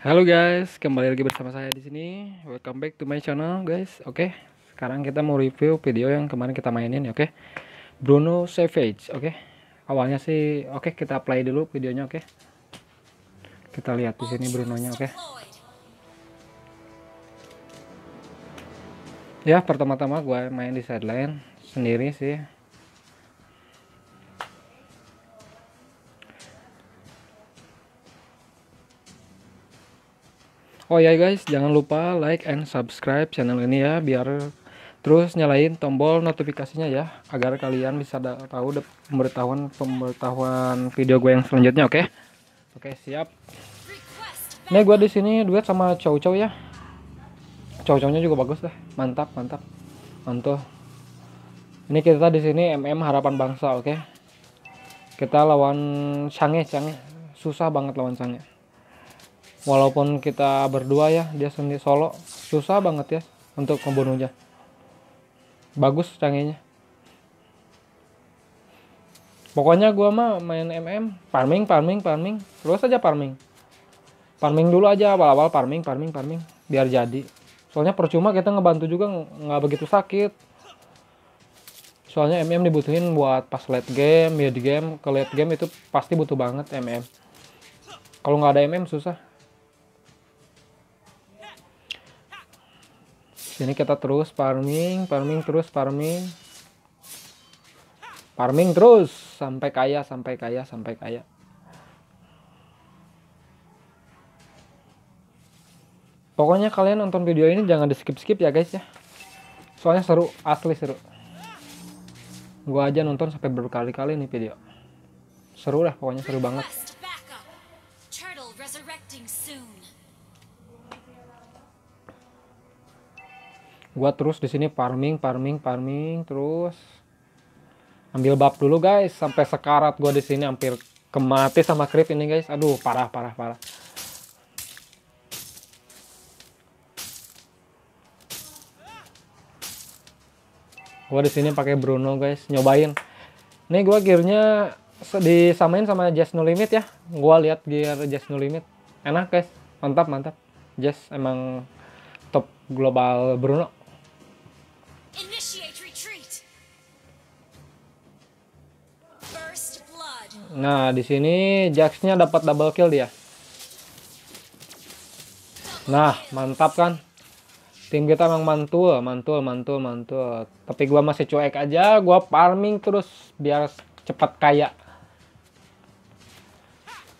Halo guys, kembali lagi bersama saya di sini. Welcome back to my channel, guys. Oke, okay. sekarang kita mau review video yang kemarin kita mainin, ya, oke? Okay? Bruno Savage, oke? Okay? Awalnya sih, oke okay, kita play dulu videonya, oke? Okay? Kita lihat di sini Brunonya, oke? Okay? Ya, pertama-tama gue main di sideline sendiri sih. Oh ya guys, jangan lupa like and subscribe channel ini ya biar terus nyalain tombol notifikasinya ya agar kalian bisa tahu pemberitahuan pemberitahuan video gue yang selanjutnya, oke? Okay? Oke, okay, siap. Nih gue di sini duet sama Chow Chow ya. Chow chow juga bagus deh. Mantap, mantap. Mantap. Ini kita di sini MM Harapan Bangsa, oke? Okay? Kita lawan Change, Change. Susah banget lawan Change walaupun kita berdua ya dia sendiri solo susah banget ya untuk membunuhnya bagus canggihnya pokoknya gua mah main MM farming farming farming terus aja farming farming dulu aja awal-awal farming farming farming biar jadi soalnya percuma kita ngebantu juga nggak begitu sakit soalnya MM dibutuhin buat pas late game mid game ke late game itu pasti butuh banget MM kalau nggak ada MM susah Ini kita terus farming, farming terus farming. Farming terus sampai kaya, sampai kaya, sampai kaya. Pokoknya kalian nonton video ini jangan di skip-skip ya guys ya. Soalnya seru, asli seru. Gua aja nonton sampai berkali-kali nih video. Seru lah, pokoknya seru banget. gua terus di sini farming farming farming terus ambil bab dulu guys sampai sekarat gua di sini hampir kemati sama creep ini guys aduh parah parah parah gua di sini pakai Bruno guys nyobain nih gua gearnya disamain sama Jazz No Limit ya gua lihat gear Jazz No Limit enak guys mantap mantap Jazz emang top global Bruno Nah, di sini Jaxnya dapat double kill dia. Nah, mantap kan? Tim kita memang mantul, mantul, mantul, mantul. Tapi gua masih cuek aja, gua farming terus biar cepat kaya.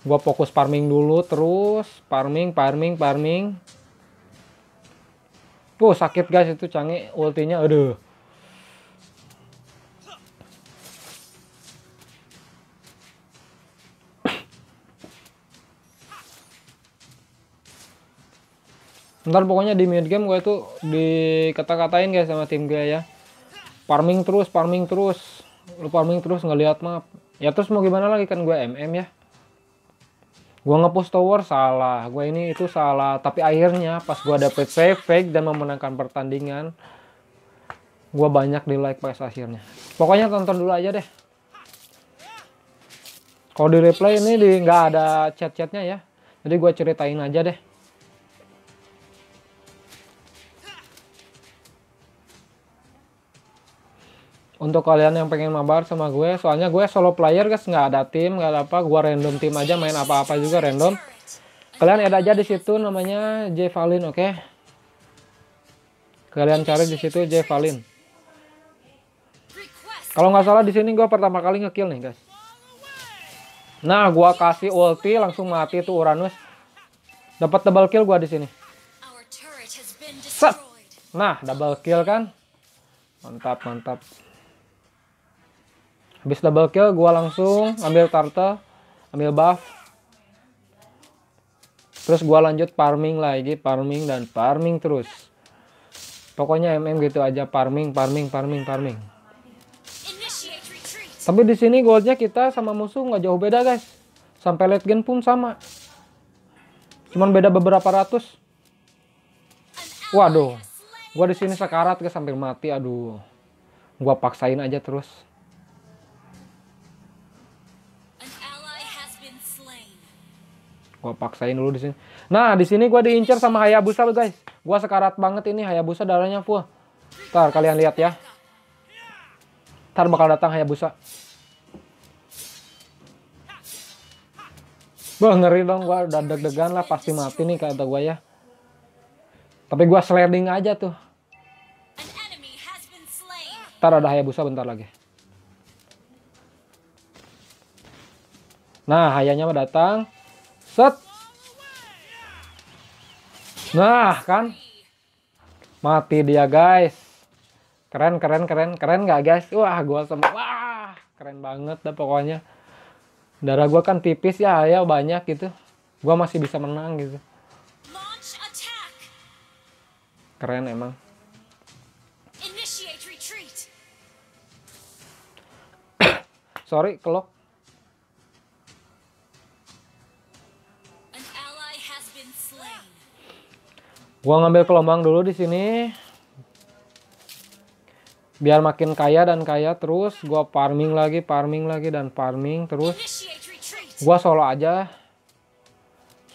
Gua fokus farming dulu terus, farming, farming, farming. Tuh sakit guys itu canggih ultinya, aduh. ntar pokoknya di mid game gue itu dikata-katain guys sama tim gue ya farming terus farming terus lu farming terus nggak lihat map ya terus mau gimana lagi kan gue mm ya gue ngepost tower salah gue ini itu salah tapi akhirnya pas gue dapet save fake dan memenangkan pertandingan gue banyak di like pas akhirnya pokoknya tonton dulu aja deh kalau di replay ini di nggak ada chat-chatnya ya jadi gue ceritain aja deh untuk kalian yang pengen mabar sama gue soalnya gue solo player guys nggak ada tim nggak ada apa gue random tim aja main apa-apa juga random kalian ada aja di situ namanya J oke okay? kalian cari di situ J kalau nggak salah di sini gue pertama kali ngekill nih guys nah gue kasih ulti langsung mati tuh Uranus dapat double kill gue di sini nah double kill kan mantap mantap habis double kill gue langsung ambil turtle ambil buff terus gue lanjut farming lagi farming dan farming terus pokoknya mm gitu aja farming farming farming farming tapi di sini goldnya kita sama musuh nggak jauh beda guys sampai late game pun sama cuman beda beberapa ratus waduh gue di sini sekarat ke sampai mati aduh gue paksain aja terus Gua paksain dulu di sini. Nah, di sini gua diincar sama Hayabusa, guys. Gua sekarat banget ini Hayabusa darahnya full. Ntar kalian lihat ya. Ntar bakal datang Hayabusa. Wah ngeri dong, gua udah deg-degan lah pasti mati nih kata gua ya. Tapi gua sliding aja tuh. Ntar ada Hayabusa bentar lagi. Nah, hayanya datang. Set. Nah, kan. Mati dia, guys. Keren, keren, keren. Keren nggak, guys? Wah, gue semua. Wah, keren banget dah pokoknya. Darah gue kan tipis ya, ya banyak gitu. gue masih bisa menang gitu. Keren emang. Sorry, kelok. Gua ngambil kelombang dulu di sini. Biar makin kaya dan kaya terus gua farming lagi, farming lagi dan farming terus. Gua solo aja.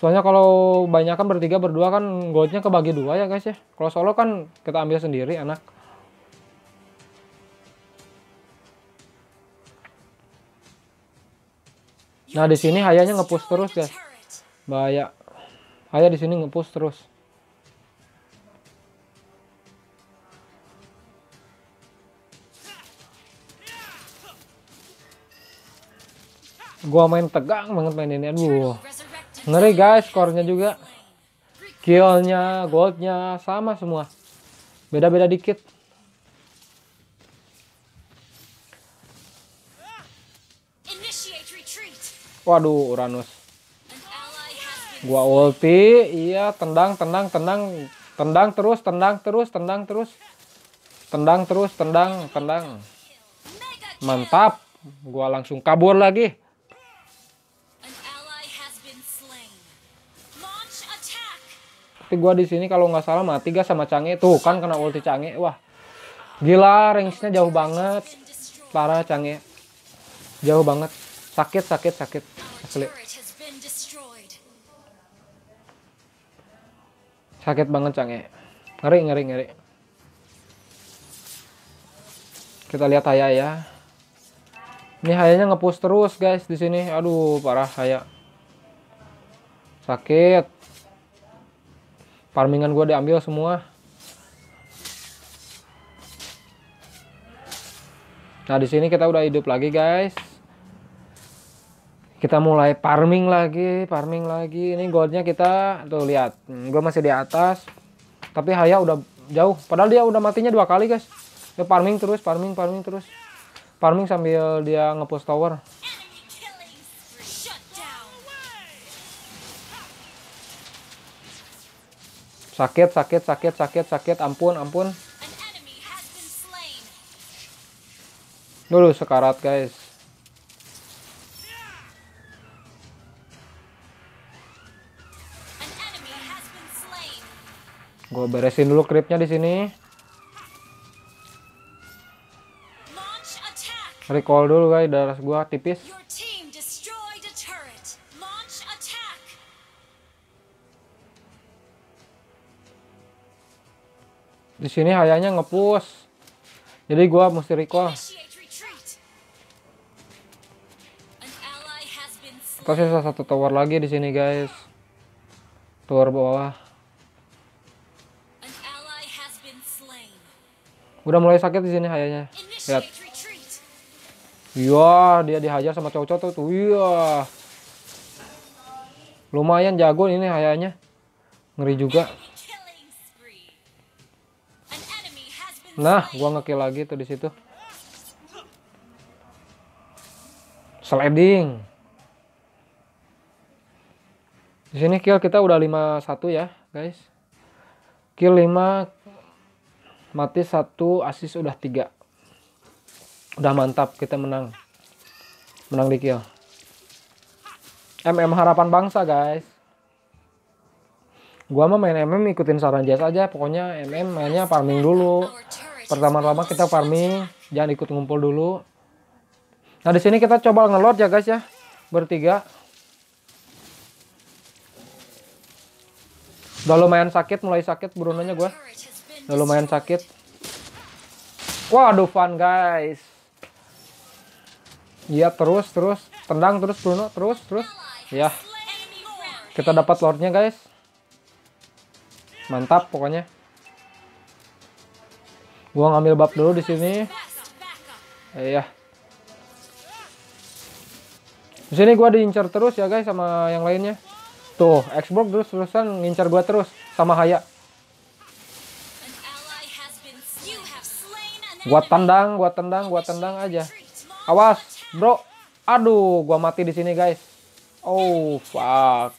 Soalnya kalau banyak kan bertiga berdua kan goldnya kebagi dua ya guys ya. Kalau solo kan kita ambil sendiri anak Nah di sini hayanya ngepus terus guys. Bahaya. Hayanya di sini ngepus terus. gua main tegang banget main ini aduh ngeri guys skornya juga killnya goldnya sama semua beda-beda dikit waduh Uranus gua ulti iya tendang tendang tendang tendang terus tendang terus tendang terus tendang terus tendang tendang mantap gua langsung kabur lagi tapi gua di sini kalau nggak salah mati gak sama Cange tuh kan kena ulti Cange wah gila range-nya jauh banget parah Cange jauh banget sakit sakit sakit asli sakit banget Cange ngeri ngeri ngeri kita lihat Haya ya ini Hayanya ngepush terus guys di sini aduh parah Haya sakit Farmingan gue diambil semua. Nah di sini kita udah hidup lagi guys. Kita mulai farming lagi, farming lagi. Ini goldnya kita tuh lihat, hmm, gue masih di atas. Tapi Haya udah jauh. Padahal dia udah matinya dua kali guys. Dia farming terus, farming, farming terus. Farming sambil dia ngepost tower. Sakit, sakit, sakit, sakit, sakit. Ampun, ampun. Dulu sekarat, guys. Gue beresin dulu creepnya di sini. Recall dulu guys, darah gue tipis. di sini hayanya ngepus, jadi gua mesti recall kita sisa satu tower lagi di sini guys tower bawah udah mulai sakit di sini hayanya lihat iya dia dihajar sama cowok-cowok tuh iya lumayan jago ini hayanya ngeri juga Nah, gua ngekill lagi tuh di situ. Sliding. Di sini kill kita udah 51 ya, guys. Kill 5 mati 1, asis udah 3. Udah mantap kita menang. Menang di kill. MM harapan bangsa, guys gua mah main MM ikutin saran Jazz aja pokoknya MM mainnya farming dulu pertama-tama kita farming jangan ikut ngumpul dulu nah di sini kita coba ngelot ya guys ya bertiga udah lumayan sakit mulai sakit berunonya gue udah lumayan sakit waduh fun guys iya terus terus tendang terus Bruno terus terus ya kita dapat lordnya guys mantap pokoknya Gua ngambil bab dulu di sini. Iya. Eh, di sini gua diincar terus ya guys sama yang lainnya. Tuh, Xbox terus terusan ngincar gua terus sama Haya. Gua tendang, gua tendang, gua tendang aja. Awas, bro. Aduh, gua mati di sini guys. Oh fuck.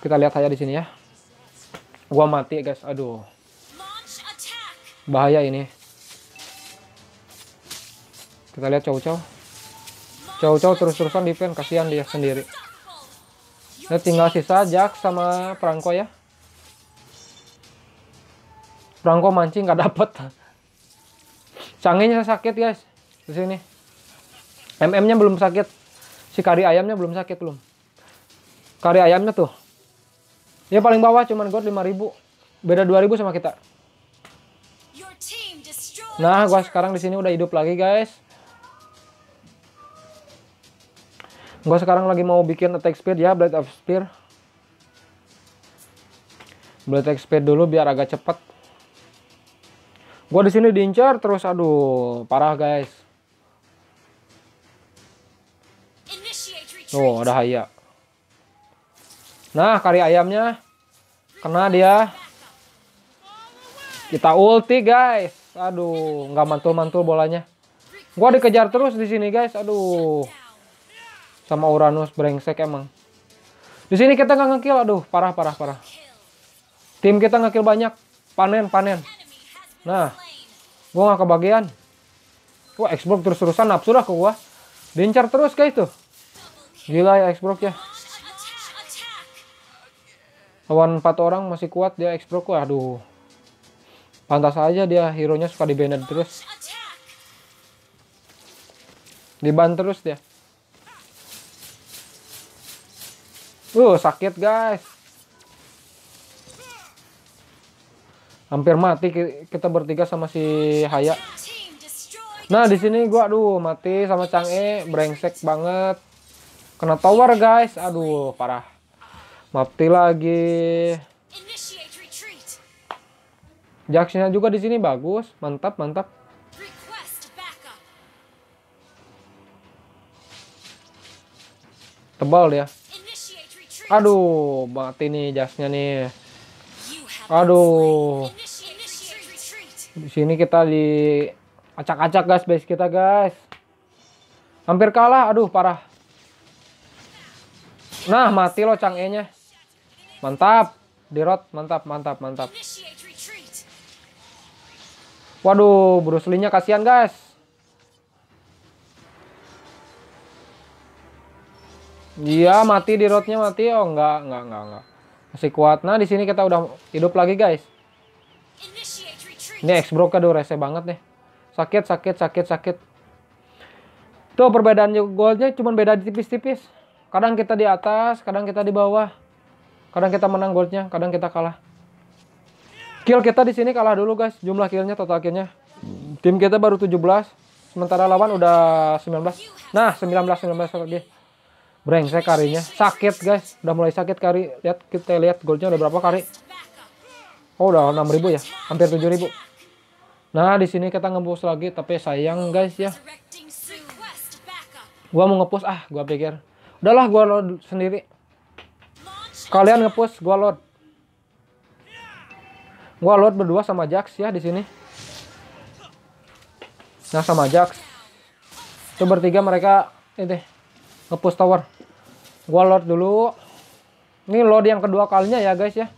Kita lihat Haya di sini ya. Gua mati guys. Aduh bahaya ini kita lihat cowok cowok cowok cowok terus-terusan defend kasihan dia sendiri nah, tinggal sisa jak sama perangko ya perangko mancing gak dapet canggihnya sakit guys di sini MM nya belum sakit si kari ayamnya belum sakit belum kari ayamnya tuh dia paling bawah cuman god 5000 beda 2000 sama kita Nah, gua sekarang di sini udah hidup lagi, guys. Gua sekarang lagi mau bikin attack speed ya, Blade of Spear. Blade of speed dulu biar agak cepet. Gua di sini diincar terus aduh, parah, guys. oh, ada Haya. Nah, kari ayamnya kena dia. Kita ulti, guys. Aduh, nggak mantul-mantul bolanya. Gua dikejar terus di sini, guys. Aduh. Sama Uranus brengsek emang. Di sini kita nggak ngekill, aduh, parah parah parah. Tim kita ngekill banyak. Panen, panen. Nah, gua nggak kebagian. Wah, Xbox terus-terusan nafsu lah ke gua. Dincar terus kayak itu, Gila ya Xbox ya. Lawan empat orang masih kuat dia Xbox. aduh pantas aja dia hero nya suka banner terus diban terus dia uh sakit guys hampir mati kita bertiga sama si Haya nah di sini gua aduh mati sama Chang E brengsek banget kena tower guys aduh parah mati lagi Jaksinya juga di sini bagus, mantap, mantap. Tebal dia. Aduh, mati nih jasnya nih. Aduh. Di sini kita di acak-acak guys base kita guys. Hampir kalah, aduh parah. Nah, mati loh cang E-nya. Mantap. Dirot, mantap, mantap, mantap. Waduh, Bruce Lee-nya kasihan, guys. Iya, mati di road-nya, mati. Oh, enggak, enggak, enggak, enggak. Masih kuat. Nah, di sini kita udah hidup lagi, guys. Ini X-Broke aduh rese banget nih. Sakit, sakit, sakit, sakit. Tuh perbedaan golnya cuma beda tipis-tipis. Kadang kita di atas, kadang kita di bawah. Kadang kita menang golnya, kadang kita kalah. Kill kita di sini kalah dulu guys. Jumlah killnya total killnya. Tim kita baru 17. Sementara lawan udah 19. Nah 19 19 lagi. Brengsek karinya. Sakit guys. Udah mulai sakit kari. Lihat kita lihat goldnya udah berapa kari. Oh udah 6000 ya. Hampir 7000. Nah di sini kita ngebus lagi tapi sayang guys ya. Gua mau ngepus ah gua pikir. Udahlah gua load sendiri. Kalian ngepus gua load. Gua load berdua sama Jax ya di sini. Nah, sama Jax. Itu bertiga mereka ini ngepush tower. Gua load dulu. Ini load yang kedua kalinya ya, guys ya.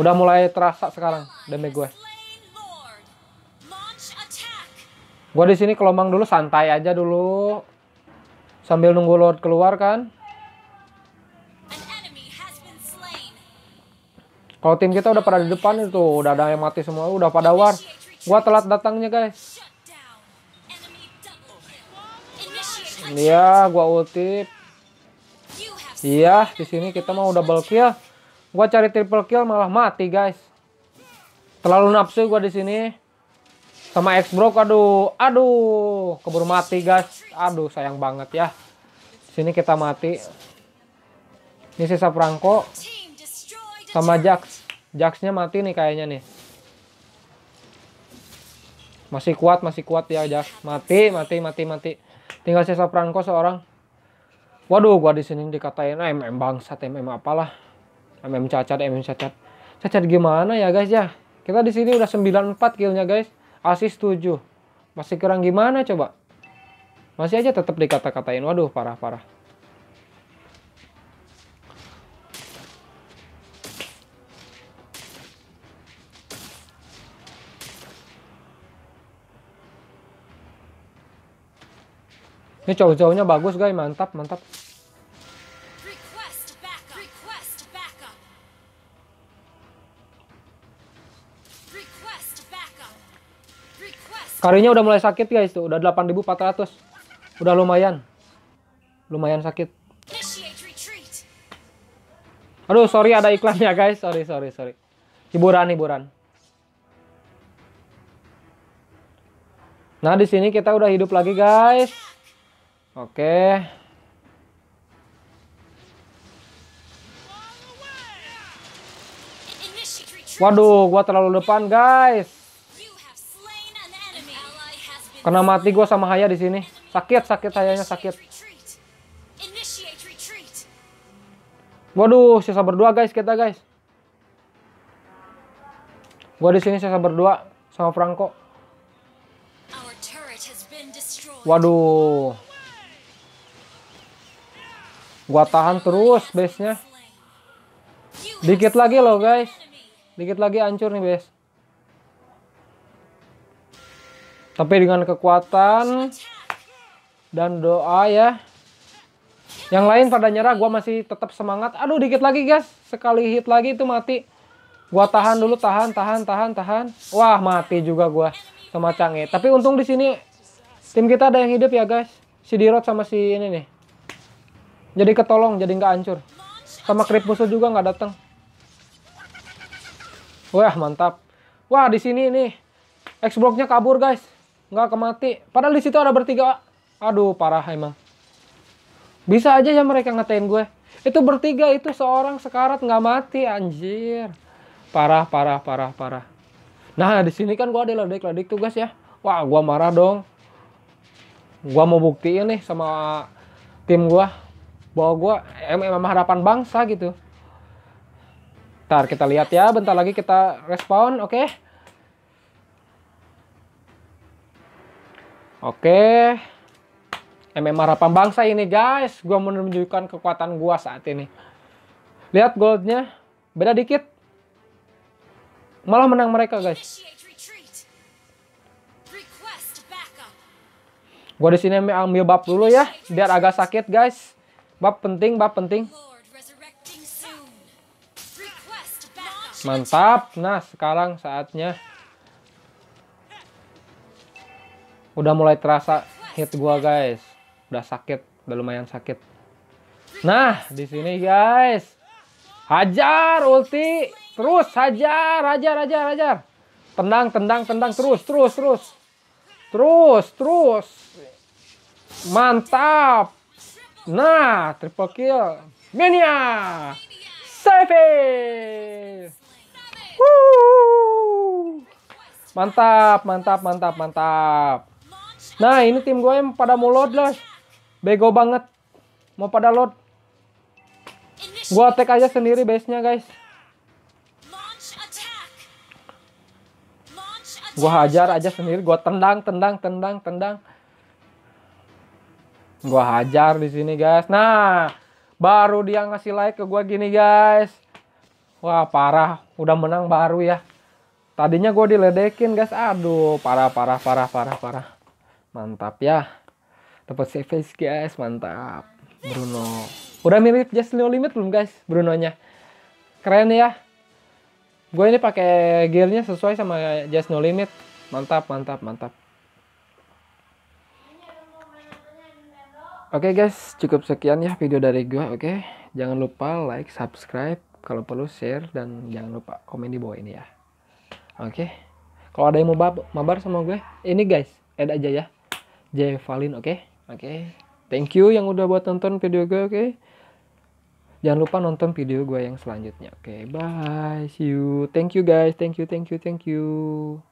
Udah mulai terasa sekarang damage gue. Gue di sini kelomang dulu santai aja dulu sambil nunggu Lord keluar kan kalau tim kita udah pada di depan itu udah ada yang mati semua udah pada war gua telat datangnya guys iya gua ulti iya di sini kita mau double kill gua cari triple kill malah mati guys terlalu nafsu gua di sini sama ex bro aduh aduh keburu mati guys aduh sayang banget ya sini kita mati ini sisa perangko sama Jax Jaxnya mati nih kayaknya nih masih kuat masih kuat ya Jax mati mati mati mati tinggal sisa perangko seorang waduh gua di sini dikatain mm bangsa, mm apalah mm cacat mm cacat cacat gimana ya guys ya kita di sini udah 94 killnya guys asis 7 masih kurang gimana coba masih aja tetap dikata-katain waduh parah-parah Ini jauh-jauhnya bagus guys, mantap, mantap. Karinya udah mulai sakit guys tuh, udah 8400. Udah lumayan. Lumayan sakit. Aduh, sorry ada iklannya guys. Sorry, sorry, sorry. Hiburan, hiburan. Nah, di sini kita udah hidup lagi guys. Oke. Waduh, gua terlalu depan guys. Kena mati gue sama Haya di sini. Sakit, sakit Hayanya sakit. Waduh, sisa berdua guys kita guys. Gue di sini sisa berdua sama Franco. Waduh. Gua tahan terus base-nya. Dikit lagi loh guys. Dikit lagi hancur nih base. tapi dengan kekuatan dan doa ya yang lain pada nyerah gue masih tetap semangat aduh dikit lagi guys sekali hit lagi itu mati gua tahan dulu tahan tahan tahan tahan wah mati juga gue sama canggih tapi untung di sini tim kita ada yang hidup ya guys si Dirot sama si ini nih jadi ketolong jadi nggak hancur sama krip musuh juga nggak datang wah mantap wah di sini nih X nya kabur guys nggak kemati padahal di situ ada bertiga aduh parah emang bisa aja ya mereka ngatain gue itu bertiga itu seorang sekarat nggak mati anjir parah parah parah parah nah di sini kan gue ada ledek ledek tugas ya wah gue marah dong gue mau buktiin nih sama tim gue bahwa gue em emang harapan bangsa gitu ntar kita lihat ya bentar lagi kita respon oke okay? Oke. MMR harapan bangsa ini guys. mau menunjukkan kekuatan gue saat ini. Lihat goldnya. Beda dikit. Malah menang mereka guys. Gue di sini ambil bab dulu ya, biar agak sakit guys. Bab penting, bab penting. Mantap. Nah, sekarang saatnya udah mulai terasa hit gua guys udah sakit udah lumayan sakit nah di sini guys hajar ulti terus hajar hajar hajar hajar tendang tendang tendang terus terus terus terus terus mantap nah triple kill mania save mantap mantap mantap mantap Nah ini tim gue yang pada mau load lah. Bego banget. Mau pada load. Gue attack aja sendiri base-nya guys. Gue hajar aja sendiri. Gue tendang, tendang, tendang, tendang. Gue hajar di sini guys. Nah baru dia ngasih like ke gue gini guys. Wah parah. Udah menang baru ya. Tadinya gue diledekin guys. Aduh parah, parah, parah, parah, parah mantap ya dapat save face guys mantap Bruno udah mirip Just No Limit belum guys Bruno nya keren ya gue ini pakai gearnya sesuai sama Just No Limit mantap mantap mantap Oke okay guys, cukup sekian ya video dari gue. Oke, okay? jangan lupa like, subscribe, kalau perlu share, dan jangan lupa komen di bawah ini ya. Oke, okay? kalau ada yang mau mabar sama gue, ini guys, add aja ya. Valin, oke okay? oke okay. thank you yang udah buat nonton video gue oke okay? jangan lupa nonton video gue yang selanjutnya oke okay, bye see you thank you guys thank you thank you thank you